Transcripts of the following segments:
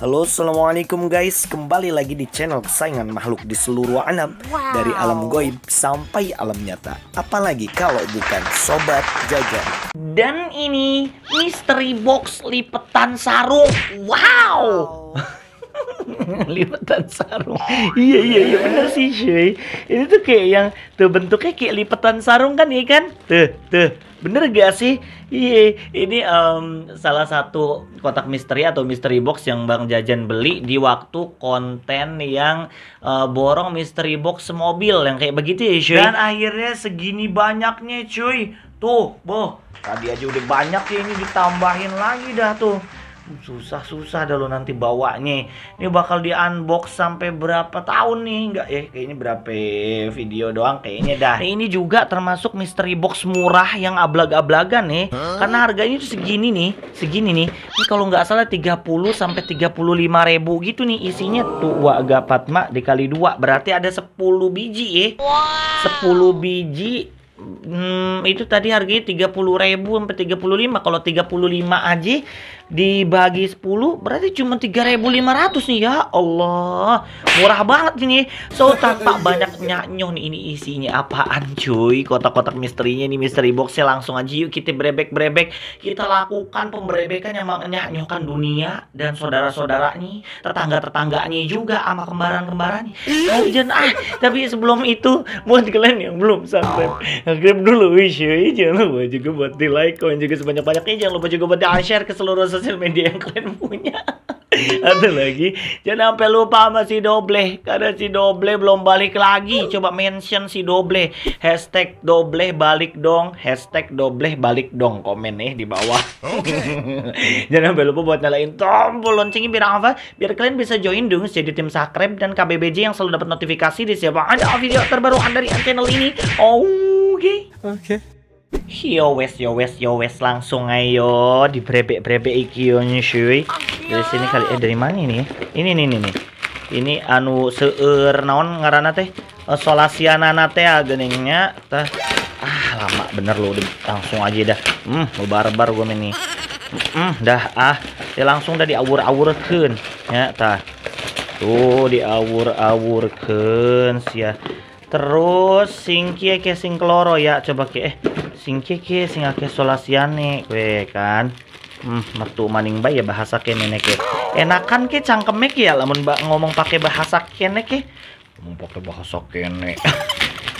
Halo Assalamualaikum guys Kembali lagi di channel kesayangan makhluk di seluruh alam wow. Dari alam goib sampai alam nyata Apalagi kalau bukan Sobat jaga. Dan ini mystery box lipetan sarung Wow, wow. lipetan sarung iya iya iya benar sih cuy ini tuh kayak yang tuh bentuknya kayak lipetan sarung kan ya kan tuh tuh Bener gak sih? Iya, ini um, salah satu kotak misteri atau mystery box yang Bang Jajan beli di waktu konten yang uh, borong mystery box mobil yang kayak begitu ya, cuy. Dan akhirnya segini banyaknya, cuy. Tuh, boh, tadi aja udah banyak ya ini ditambahin lagi dah tuh susah-susah dah lo nanti bawanya ini bakal di unbox sampai berapa tahun nih enggak ya kayaknya berapa video doang kayaknya dah nah, ini juga termasuk misteri box murah yang ablag-ablagan nih huh? karena harganya tuh segini nih segini nih ini kalau nggak salah 30 sampai 35 ribu gitu nih isinya tuh wa agak mak dikali dua berarti ada 10 biji ya wow. 10 biji hmm, itu tadi harganya 30.000 sampai 35. Kalau 35 aja dibagi 10 berarti cuma 3.500 nih ya Allah murah banget ini so tanpa banyak nyanyon ini isinya apaan cuy kotak-kotak misterinya nih misteri boxnya langsung aja yuk kita berebek-berebek kita lakukan pemberebekan yang menyanyokan dunia dan saudara-saudara nih tetangga-tetangganya juga sama kembaran-kembaran kalian ah tapi sebelum itu buat kalian yang belum subscribe subscribe dulu wish jangan lupa juga buat di like komen juga sebanyak-banyaknya jangan lupa juga buat di share ke seluruh sosial media yang kalian punya Ada lagi jangan sampai lupa sama si Doble karena si Doble belum balik lagi coba mention si Doble hashtag Doble balik dong hashtag Doble balik dong komen nih di bawah okay. jangan sampai lupa buat nyalain tombol loncengnya biar apa biar kalian bisa join dong jadi tim subscribe dan KBBJ yang selalu dapat notifikasi di siapa ada video terbaru dari channel ini oke okay. oke okay. Yo wes yo wes yo wes langsung ayo di brebek iki yo nyusui. Dari sini kali eh dari mana ini? Ini ini ini Ini anu seer naon ngarana teh? Eh, Solasianana teh geningnya teh Ah lama bener lo langsung aja dah. Hmm, lo barbar gue ini. Hmm, dah ah. Ya langsung dah diawur-awurkeun ya tah. Tuh diawur sih ya Terus singki ke sing kloro ya coba ke eh sing kiki sing ake solasiane kue kan hmm, metu maning bay ya bahasa kene ke enakan ke cangkeme ke ya lamun mbak ngomong pakai bahasa kene ke ngomong pakai bahasa kene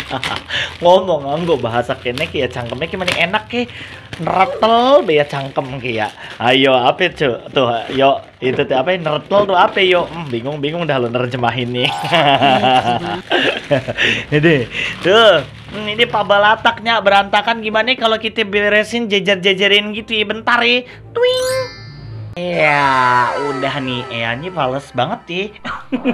ngomong anggo bahasa kene ke ya cangkeme ke maning enak ke nretel be ya cangkem ke ya ayo apa cu tuh yo itu tuh apa nretel tuh apa yo hmm, bingung bingung dah lo nerjemahin nih jadi tuh Hmm, ini pak balataknya berantakan gimana kalau kita beresin jejer-jejerin gitu ya bentar ya. Twing. Ya, udah nih. Ya, ini pales banget ya.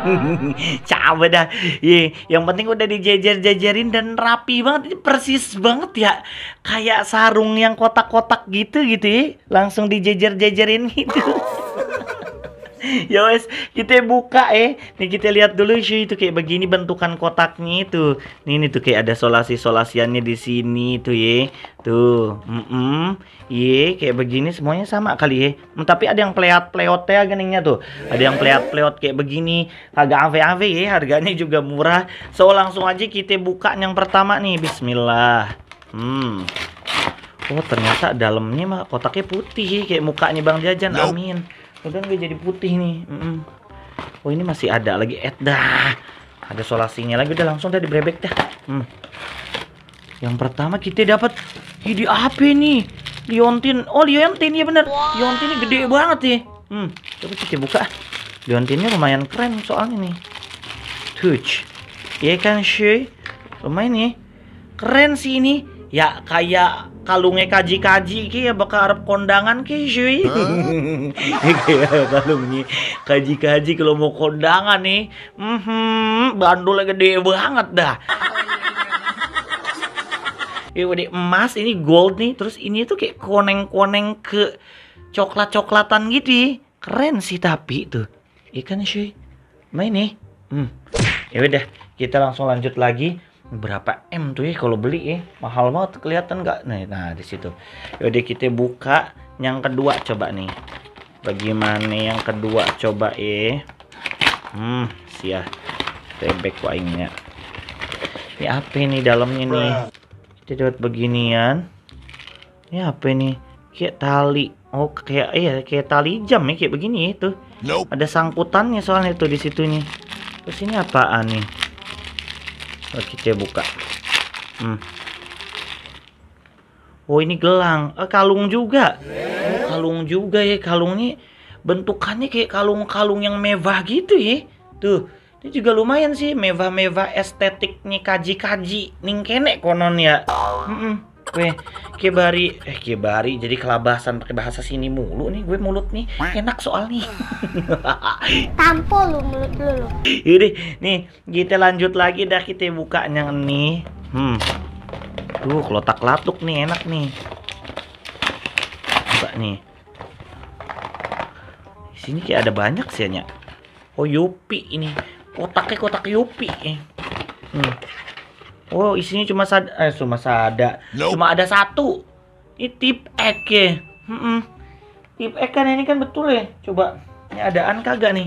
Cabe dah. Ya, yang penting udah dijejer-jejerin dan rapi banget. Ini persis banget ya. Kayak sarung yang kotak-kotak gitu gitu ya. Langsung dijejer-jejerin gitu. ya wes kita buka eh nih kita lihat dulu sih itu kayak begini bentukan kotaknya itu nih nih tuh kayak ada solasi solasiannya di sini tuh ye tuh mm -mm. ye kayak begini semuanya sama kali ye hmm, tapi ada yang pleot ya geningnya tuh ada yang pleot pleot kayak begini agak ave ave ye harganya juga murah so langsung aja kita buka yang pertama nih Bismillah hmm Oh ternyata dalamnya mah kotaknya putih kayak mukanya Bang Jajan. Amin kemudian gue jadi putih nih mm -mm. oh ini masih ada lagi Ed eh, dah ada solasinya lagi udah langsung tadi brebek dah Mm. yang pertama kita dapat ide apa nih liontin oh liontin ya bener wow. liontin ini gede banget ya hmm. coba kita buka liontinnya lumayan keren soalnya nih touch ya kan sih lumayan nih keren sih ini ya kayak kalungnya kaji-kaji ki ya bakal arep kondangan ki cuy iya, kalungnya kaji-kaji kalau mau kondangan nih mm -hmm, bandulnya gede banget dah Iya udah emas ini gold nih terus ini tuh kayak koneng-koneng ke coklat-coklatan gitu keren sih tapi tuh ikan iya cuy main nih hmm. ya udah kita langsung lanjut lagi berapa M tuh ya kalau beli ya mahal banget kelihatan nggak nah, nah di situ yaudah kita buka yang kedua coba nih bagaimana yang kedua coba ya hmm sia tebek waingnya ini apa ini dalamnya nih kita dapat beginian ini apa nih kayak tali oh kayak iya kayak tali jam ya kayak begini ya itu nope. ada sangkutannya soalnya tuh di situ nih terus ini apaan nih kita buka hmm. oh ini gelang eh, kalung juga oh, kalung juga ya kalung ini bentukannya kayak kalung-kalung yang mewah gitu ya tuh ini juga lumayan sih mewah-mewah estetiknya kaji kaji-kaji ning konon ya hmm -mm gue kibari, eh kibari, jadi kelabasan pakai bahasa sini mulu nih gue mulut nih enak soal nih Tampol lu mulut lu yaudah nih kita lanjut lagi dah kita yang nih hmm tuh kelotak latuk nih enak nih coba nih sini kayak ada banyak sih ya oh yupi ini kotaknya kotak yupi eh. hmm. Oh isinya cuma sad eh cuma sada. Nope. Cuma ada satu. Ini tip ek ya. Hmm -mm. Tip ek kan ini kan betul ya. Coba ini adaan kagak nih.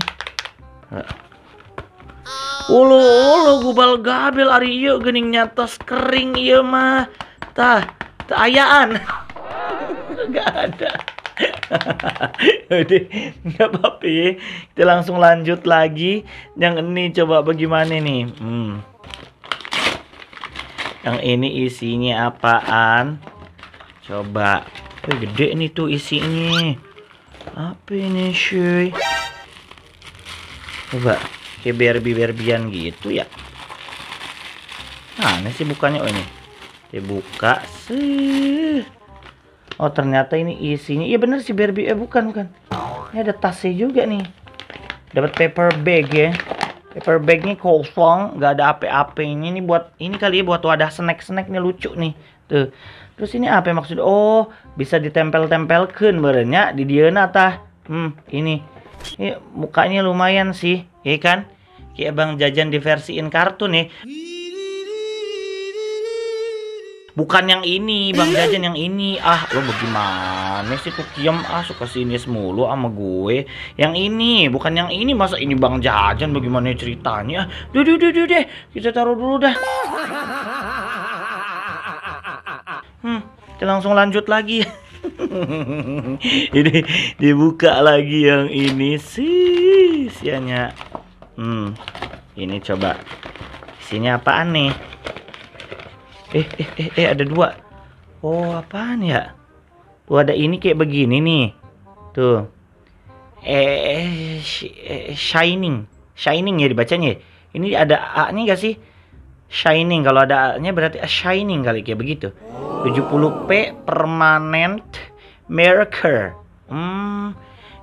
Oh, ulu ulu gubal gabel ari iya gening nyatos kering iya mah. Tah, ta ayaan. Enggak ada. Jadi nggak apa-apa ya. Kita langsung lanjut lagi. Yang ini coba bagaimana nih? Hmm yang ini isinya apaan coba Wih, gede nih tuh isinya apa ini cuy coba kayak berbi berbian gitu ya nah ini sih bukannya oh ini dibuka sih oh ternyata ini isinya iya bener sih berbi eh bukan bukan ini ada tasnya juga nih dapat paper bag ya paper bagnya kosong nggak ada apa apa ini Ini buat ini kali ya buat wadah snack snack nih lucu nih tuh terus ini apa maksud oh bisa ditempel-tempelkan berenya di dia nata. hmm ini ini mukanya lumayan sih ya kan kayak bang jajan diversiin kartu nih ya bukan yang ini bang jajan yang ini ah lo bagaimana sih kok kiam ah suka sini semulu sama gue yang ini bukan yang ini masa ini bang jajan bagaimana ceritanya ah, duh duh duh duh deh kita taruh dulu dah hmm kita langsung lanjut lagi ini dibuka lagi yang ini sih sianya ya, hmm ini coba isinya apaan nih eh eh eh, eh ada dua oh apaan ya tuh oh, ada ini kayak begini nih tuh eh, eh, eh shining shining ya dibacanya ya? ini ada A nya gak sih shining kalau ada A nya berarti A shining kali kayak begitu 70p permanent marker hmm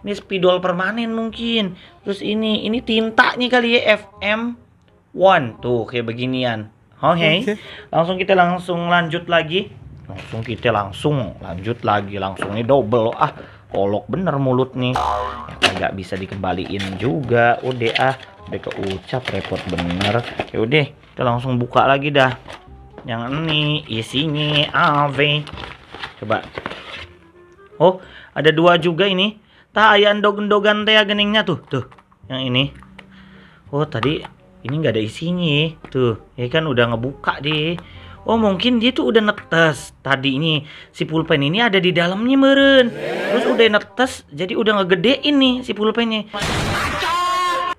ini spidol permanen mungkin terus ini ini tintanya kali ya FM1 tuh kayak beginian Oke. Okay. Langsung kita langsung lanjut lagi. Langsung kita langsung lanjut lagi langsung ini double ah. Kolok bener mulut nih. Ya bisa dikembaliin juga. Udah ah, udah keucap repot bener. Ya udah, kita langsung buka lagi dah. Yang ini isinya AV. Coba. Oh, ada dua juga ini. Tah ayah endog-endogan teh geningnya tuh, tuh. Yang ini. Oh, tadi ini nggak ada isinya tuh ya kan udah ngebuka deh Oh mungkin dia tuh udah netes tadi ini si pulpen ini ada di dalamnya meren terus udah netes jadi udah ngegedein ini si pulpennya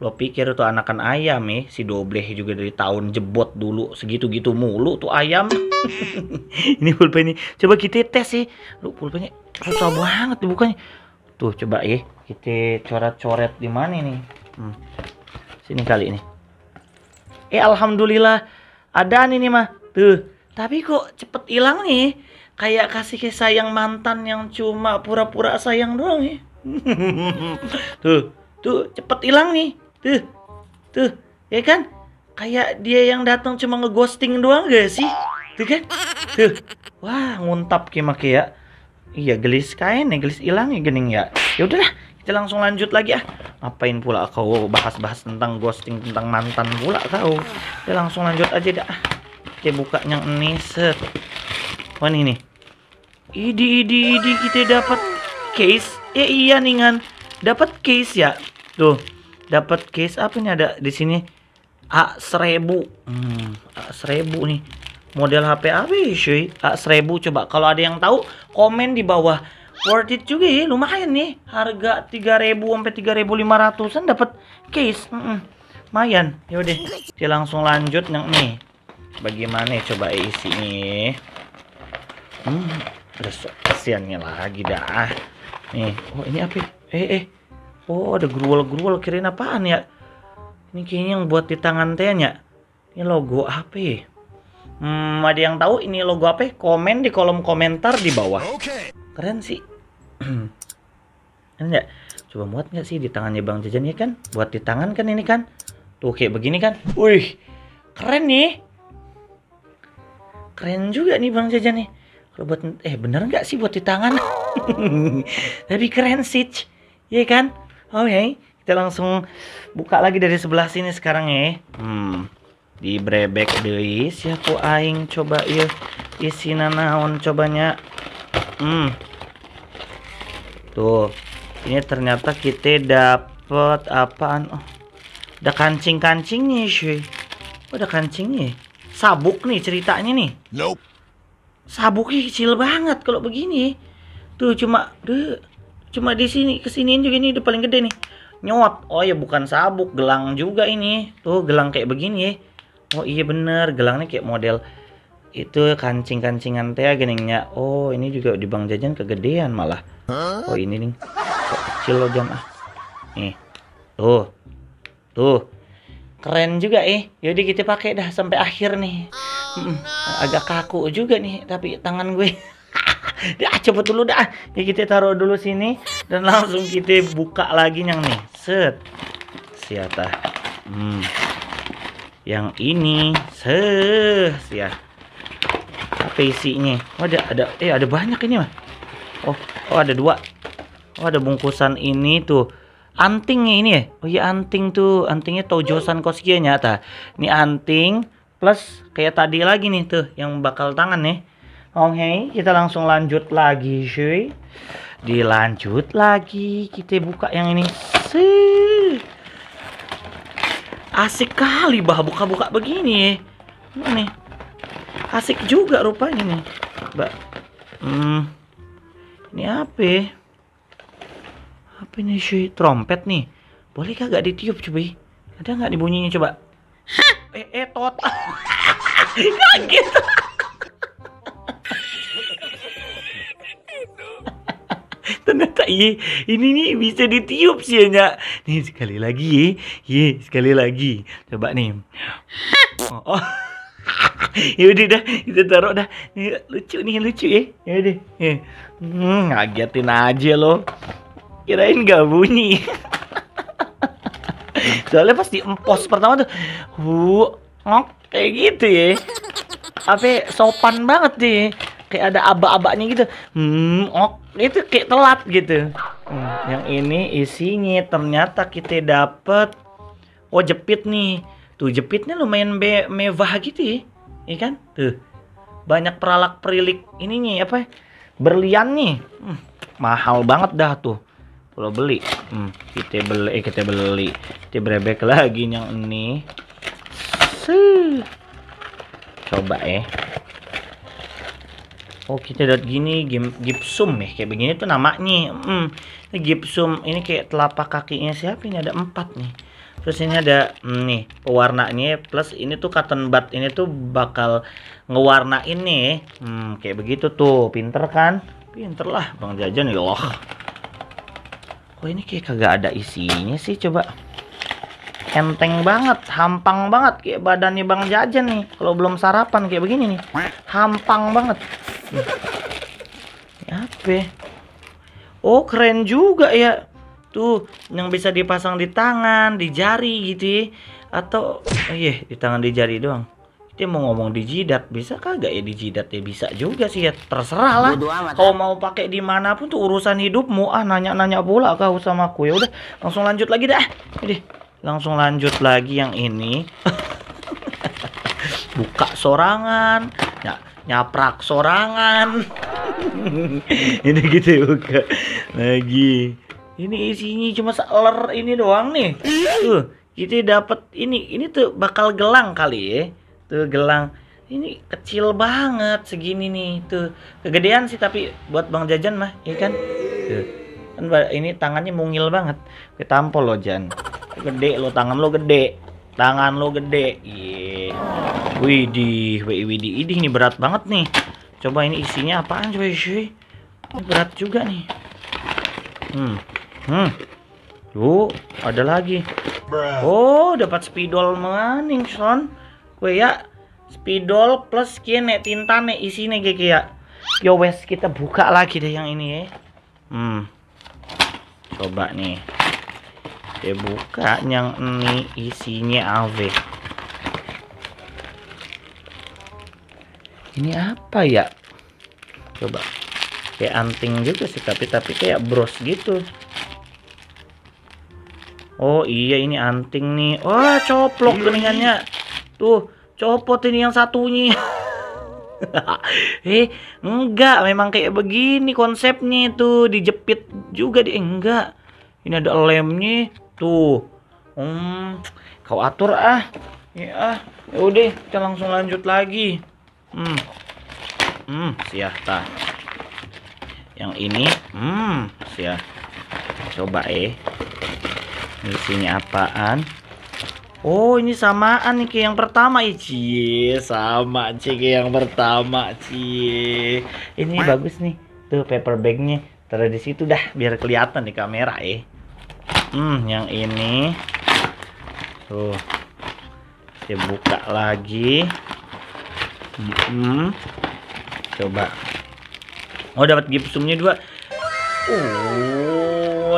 lo pikir tuh anakan ayam ya si dobleh juga dari tahun jebot dulu segitu-gitu mulu tuh ayam ini pulpen pulpennya coba kita tes sih ya. lu pulpennya susah banget bukannya tuh coba ya kita coret-coret di mana nih hmm. sini kali ini eh alhamdulillah ada nih mah tuh tapi kok cepet hilang nih kayak kasih ke sayang mantan yang cuma pura-pura sayang doang ya tuh tuh cepet hilang nih tuh tuh ya kan kayak dia yang datang cuma ngeghosting doang gak sih tuh kan tuh wah nguntap kayak ya iya gelis kain ya gelis hilang ya gening ya ya udahlah kita langsung lanjut lagi ya ngapain pula kau bahas-bahas tentang ghosting tentang mantan pula kau kita langsung lanjut aja dah kita buka yang ini set wah ini ini idi idi kita dapat case ya iya nih kan, dapat case ya tuh dapat case apa nih ada di sini A1000 hmm, A1000 nih model HP apa sih? A1000 coba kalau ada yang tahu komen di bawah worth it juga ya lumayan nih harga 3000 sampai 3500an dapat case mm -mm. lumayan yaudah kita langsung lanjut yang nih bagaimana ya, coba isi nih hmm udah kasiannya lagi dah nih oh ini apa ya? eh eh oh ada gruel-gruel kirain apaan ya ini kayaknya yang buat di tangan tanya ini logo apa ya? hmm ada yang tahu ini logo apa komen di kolom komentar di bawah okay keren sih enggak ya, coba muat nggak sih di tangannya bang jajan ya kan buat di tangan kan ini kan tuh kayak begini kan wih keren nih keren juga nih bang jajan nih kalau buat eh bener nggak sih buat di tangan tapi keren sih ya kan oke okay. kita langsung buka lagi dari sebelah sini sekarang ya hmm di brebek deh siapa aing coba ya isi nanaon cobanya hmm. tuh ini ternyata kita dapat apaan oh ada kancing kancingnya cuy oh, ada kancingnya sabuk nih ceritanya nih nope. sabuknya kecil banget kalau begini tuh cuma deh cuma di sini kesiniin juga ini udah paling gede nih nyot oh ya bukan sabuk gelang juga ini tuh gelang kayak begini ya. oh iya bener gelangnya kayak model itu kancing-kancingan teh geningnya oh ini juga di bang jajan kegedean malah oh ini nih kok kecil loh jam ah nih tuh tuh keren juga eh jadi kita pakai dah sampai akhir nih oh, no. agak kaku juga nih tapi tangan gue ah coba dulu dah ya kita taruh dulu sini dan langsung kita buka lagi yang nih set siapa hmm yang ini set siapa spesinya oh, ada ada eh ada banyak ini mah oh oh ada dua oh ada bungkusan ini tuh antingnya ini ya oh iya anting tuh antingnya tojosan koskia nyata ini anting plus kayak tadi lagi nih tuh yang bakal tangan nih oke okay, kita langsung lanjut lagi cuy dilanjut lagi kita buka yang ini Sih. asik kali bah buka-buka begini nih asik juga rupanya nih mbak hmm, ini apa apa ini sih trompet nih boleh kagak ditiup coba ada nggak dibunyinya bunyinya coba Hah? eh eh tot kaget ternyata ye iya, ini nih bisa ditiup sih ya nih sekali lagi ye iya, ye iya, sekali lagi coba nih oh, oh. Yaudah dah, kita taruh dah. Lucu nih, lucu ya. Yaudah. Hmm, ngagetin aja lo. Kirain gak bunyi. Soalnya pas di empos pertama tuh, hu, ngok kayak gitu ya. Apa ya, sopan banget deh. Kayak ada aba-abanya gitu. Hmm, ngok itu kayak telat gitu. Hmm, yang ini isinya ternyata kita dapet Oh jepit nih. Tuh jepitnya lumayan be mewah gitu ya ya kan tuh banyak peralak perilik ini nih apa ya? berlian nih hmm, mahal banget dah tuh kalau beli hmm, kita beli eh, kita beli kita berebek lagi yang ini coba ya Oh kita lihat gini gipsum ya kayak begini tuh namanya. Hmm, gipsum ini kayak telapak kakinya siapa ini ada empat nih terus ini ada hmm, nih ini plus ini tuh cotton bud ini tuh bakal ngewarnain ini hmm, kayak begitu tuh pinter kan pinter lah bang jajan ya loh kok ini kayak kagak ada isinya sih coba enteng banget hampang banget kayak badannya bang jajan nih kalau belum sarapan kayak begini nih hampang banget ya apa oh keren juga ya tuh gitu, yang bisa dipasang di tangan, di jari gitu ya. Atau oh iya, di tangan di jari doang. Dia mau ngomong di jidat, bisa kagak ya di jidat ya bisa juga sih ya terserah lah. Kalau ah. mau pakai di mana pun tuh urusan hidupmu ah nanya-nanya pula kau sama aku ya udah langsung lanjut lagi dah. jadi langsung lanjut lagi yang ini. Buka sorangan, ya, nyaprak sorangan. ini gitu buka lagi ini isinya cuma seler ini doang nih tuh kita dapat ini ini tuh bakal gelang kali ya tuh gelang ini kecil banget segini nih tuh kegedean sih tapi buat bang jajan mah ya kan tuh. kan ini tangannya mungil banget ketampol lo jan gede lo tangan lo gede tangan lo gede yeah. widih widih Ini nih berat banget nih coba ini isinya apaan coba cuy berat juga nih hmm Hmm. Tuh, ada lagi. Oh, dapat spidol maning, Son. Kue ya spidol plus kene tinta isi isinya kayak ya. Yo wes kita buka lagi deh yang ini ya. Hmm. Coba nih. Kita buka yang ini isinya AV. Ini apa ya? Coba. Kayak anting juga sih, tapi tapi kayak bros gitu. Oh iya ini anting nih. Wah oh, coplok telinganya, Tuh copot ini yang satunya. eh enggak memang kayak begini konsepnya tuh dijepit juga di enggak. Ini ada lemnya tuh. Hmm kau atur ah. Ya, ah. ya udah kita langsung lanjut lagi. Hmm hmm siah Yang ini hmm siah. Coba eh isinya apaan Oh ini samaan nih kayak yang pertama Cie sama Cie yang pertama Cie ini bagus nih tuh paper bagnya taruh di situ dah biar kelihatan di kamera eh hmm yang ini tuh saya buka lagi hmm coba oh dapat gipsumnya dua Uh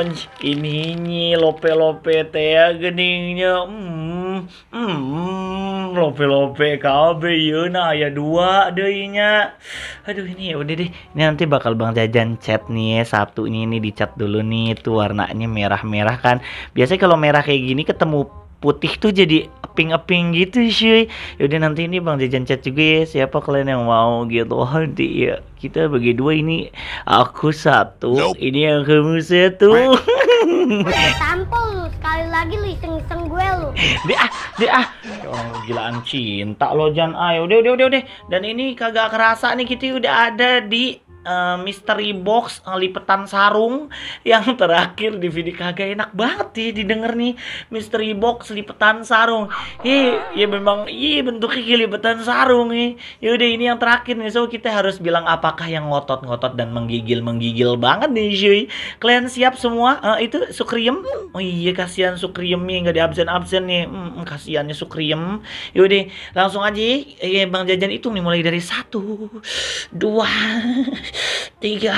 sponge ini lope lope teh ya, geningnya hmm hmm lope lope kabe iya nah ya dua dehnya aduh ini ya udah deh ini nanti bakal bang jajan cat nih ya satunya ini dicat dulu nih itu warnanya merah merah kan biasanya kalau merah kayak gini ketemu putih tuh jadi eping ping gitu sih yaudah nanti ini bang jajan chat juga ya siapa kalian yang mau gitu oh ya kita bagi dua ini aku satu nope. ini yang kamu satu tampol sekali lagi lu iseng-iseng gue lu dia dia oh, gilaan cinta lo Jan ayo ah, ya udah udah udah udah dan ini kagak kerasa nih kita udah ada di Eh, mystery box eh, lipetan sarung yang terakhir di video kagak enak banget sih didengar nih mystery box lipetan sarung hi ya memang iya bentuknya lipetan sarung nih yaudah ini yang terakhir nih so kita harus bilang apakah yang ngotot-ngotot dan menggigil menggigil banget nih cuy kalian siap semua uh, itu sukriem oh iya kasihan sukriem nih nggak di absen absen nih hmm, hmm kasihannya sukriem yaudah langsung aja ya iya, bang jajan itu nih mulai dari satu dua tiga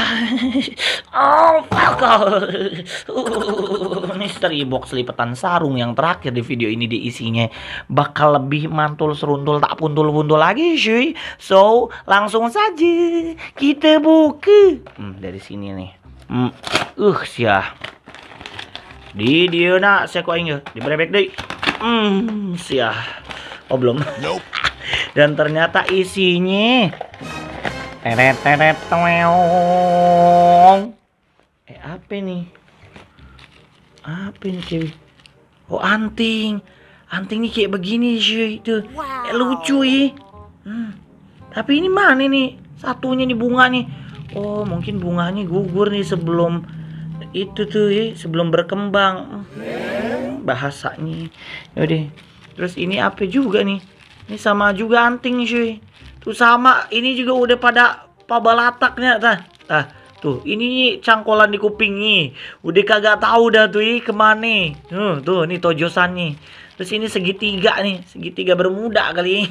oh fuck uh, misteri box lipetan sarung yang terakhir di video ini diisinya bakal lebih mantul seruntul tak puntul-puntul lagi cuy so langsung saja kita buka hmm, dari sini nih hmm. uh sia di dia nak saya kau ingat di brebek deh hmm sia oh belum nope. dan ternyata isinya teret teret tong eh apa nih apa nih Cewi oh anting anting nih kayak begini sih itu eh, wow. eh, lucu ya hmm. tapi ini mana nih satunya nih bunga nih oh mungkin bunganya gugur nih sebelum itu tuh eh. ya sebelum berkembang hmm, bahasanya ya udah terus ini apa juga nih ini sama juga anting sih Tuh sama, ini juga udah pada pabalataknya dah. Tah, tuh ini cangkolan di kuping nih. Udah kagak tahu dah tuh ini kemana. Tuh, tuh ini tojosan nih. Terus ini segitiga nih, segitiga bermuda kali ini.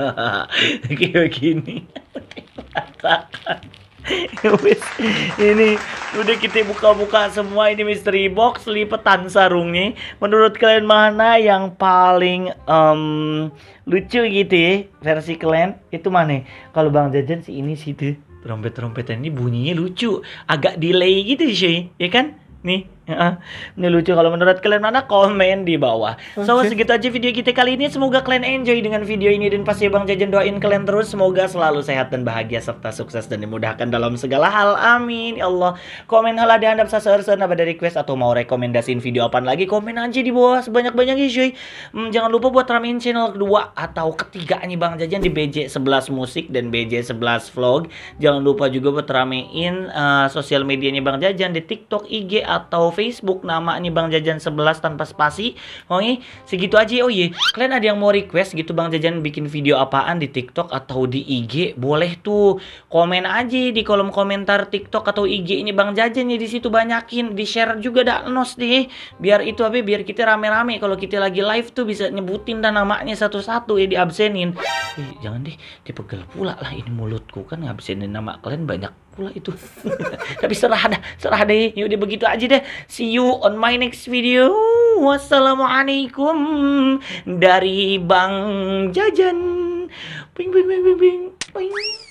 Kayak begini. ini udah kita buka-buka semua ini mystery box lipetan sarungnya. Menurut kalian mana yang paling um, lucu gitu ya versi kalian? Itu mana? Kalau Bang Jajan sih ini sih tuh trompet-trompetan ini bunyinya lucu, agak delay gitu sih, ya kan? Nih Ya, ini lucu kalau menurut kalian mana komen di bawah. So segitu aja video kita kali ini. Semoga kalian enjoy dengan video ini dan pasti Bang Jajan doain kalian terus semoga selalu sehat dan bahagia serta sukses dan dimudahkan dalam segala hal. Amin. Ya Allah. Komen hal ada handap saseurseun apa dari request atau mau rekomendasiin video apa lagi komen aja di bawah sebanyak-banyaknya cuy. Hmm, jangan lupa buat ramein channel kedua atau ketiga nih Bang Jajan di BJ11 Musik dan BJ11 Vlog. Jangan lupa juga buat ramein uh, sosial medianya Bang Jajan di TikTok, IG atau Facebook nama nih Bang Jajan 11 tanpa spasi. Oke, segitu aja oh iya. Kalian ada yang mau request gitu Bang Jajan bikin video apaan di TikTok atau di IG? Boleh tuh komen aja di kolom komentar TikTok atau IG ini Bang Jajan ya di situ banyakin, di-share juga dak nos deh. Biar itu apa biar kita rame-rame kalau kita lagi live tuh bisa nyebutin dan namanya satu-satu ya di absenin. Eh, jangan deh, dipegel pula lah ini mulutku kan ngabisin nama kalian banyak pula itu. Tapi serah dah, serah deh. Yuk deh begitu aja deh. See you on my next video. Wassalamualaikum dari Bang Jajan. Bing bing bing bing bing.